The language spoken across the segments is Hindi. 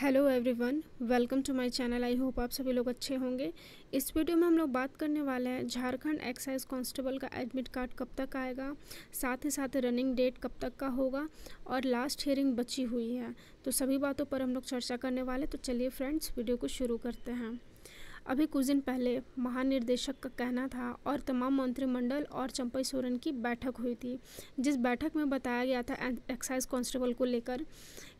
hello everyone welcome to my channel I hope आप सभी लोग अच्छे होंगे इस वीडियो में हम लोग बात करने वाले हैं झारखंड एक्साइज कांस्टेबल का एडमिट कार्ड कब तक आएगा साथ ही साथ रनिंग डेट कब तक का होगा और लास्ट हेयरिंग बची हुई है तो सभी बातों पर हम लोग चर्चा करने वाले तो चलिए फ्रेंड्स वीडियो को शुरू करते हैं अभी कुछ दिन पहले महानिर्देशक का कहना था और तमाम मंत्रिमंडल और चंपई सोरेन की बैठक हुई थी जिस बैठक में बताया गया था एक्साइज कांस्टेबल को लेकर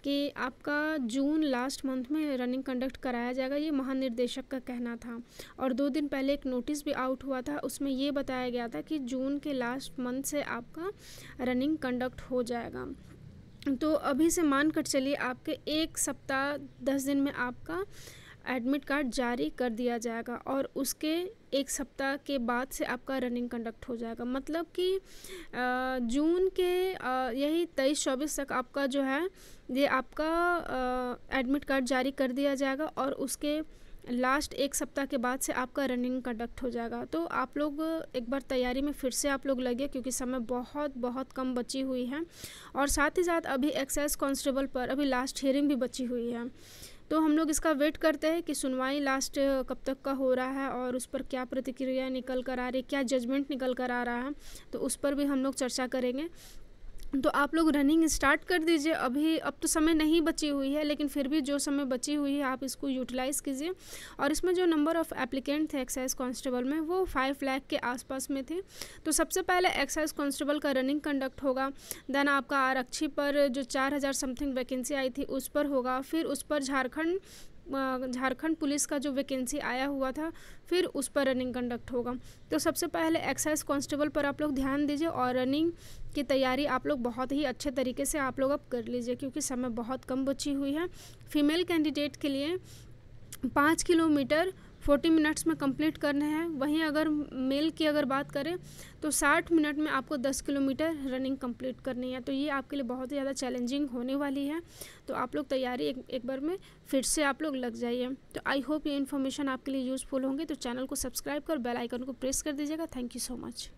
कि आपका जून लास्ट मंथ में रनिंग कंडक्ट कराया जाएगा ये महानिर्देशक का कहना था और दो दिन पहले एक नोटिस भी आउट हुआ था उसमें ये बताया गया था कि जून के लास्ट मंथ से आपका रनिंग कंडक्ट हो जाएगा तो अभी से मान कर चलिए आपके एक सप्ताह दस दिन में आपका एडमिट कार्ड जारी कर दिया जाएगा और उसके एक सप्ताह के बाद से आपका रनिंग कंडक्ट हो जाएगा मतलब कि जून के यही तेईस चौबीस तक आपका जो है ये आपका एडमिट कार्ड जारी कर दिया जाएगा और उसके लास्ट एक सप्ताह के बाद से आपका रनिंग कंडक्ट हो जाएगा तो आप लोग एक बार तैयारी में फिर से आप लोग लगे क्योंकि समय बहुत बहुत कम बची हुई है और साथ ही साथ अभी एक्साइज कॉन्स्टेबल पर अभी लास्ट हियरिंग भी बची हुई है तो हम लोग इसका वेट करते हैं कि सुनवाई लास्ट कब तक का हो रहा है और उस पर क्या प्रतिक्रिया निकल कर आ रही क्या जजमेंट निकल कर आ रहा है तो उस पर भी हम लोग चर्चा करेंगे तो आप लोग रनिंग स्टार्ट कर दीजिए अभी अब तो समय नहीं बची हुई है लेकिन फिर भी जो समय बची हुई है आप इसको यूटिलाइज़ कीजिए और इसमें जो नंबर ऑफ़ एप्लीकेंट थे एक्साइज कांस्टेबल में वो फाइव लाख के आसपास में थे तो सबसे पहले एक्साइज कांस्टेबल का रनिंग कंडक्ट होगा देन आपका आरक्षी पर जो चार हज़ार समथिंग वैकेंसी आई थी उस पर होगा फिर उस पर झारखंड झारखंड पुलिस का जो वैकेंसी आया हुआ था फिर उस पर रनिंग कंडक्ट होगा तो सबसे पहले एक्साइज कांस्टेबल पर आप लोग ध्यान दीजिए और रनिंग की तैयारी आप लोग बहुत ही अच्छे तरीके से आप लोग अब कर लीजिए क्योंकि समय बहुत कम बची हुई है फीमेल कैंडिडेट के लिए पाँच किलोमीटर फोर्टी मिनट्स में कंप्लीट करने हैं वहीं अगर मेल की अगर बात करें तो साठ मिनट में आपको दस किलोमीटर रनिंग कंप्लीट करनी है तो ये आपके लिए बहुत ही ज़्यादा चैलेंजिंग होने वाली है तो आप लोग तैयारी एक, एक बार में फिर से आप लोग लग जाइए तो आई होप ये इन्फॉर्मेशन आपके लिए यूज़फुल होंगे तो चैनल को सब्सक्राइब कर बेलाइकन को प्रेस कर दीजिएगा थैंक यू सो मच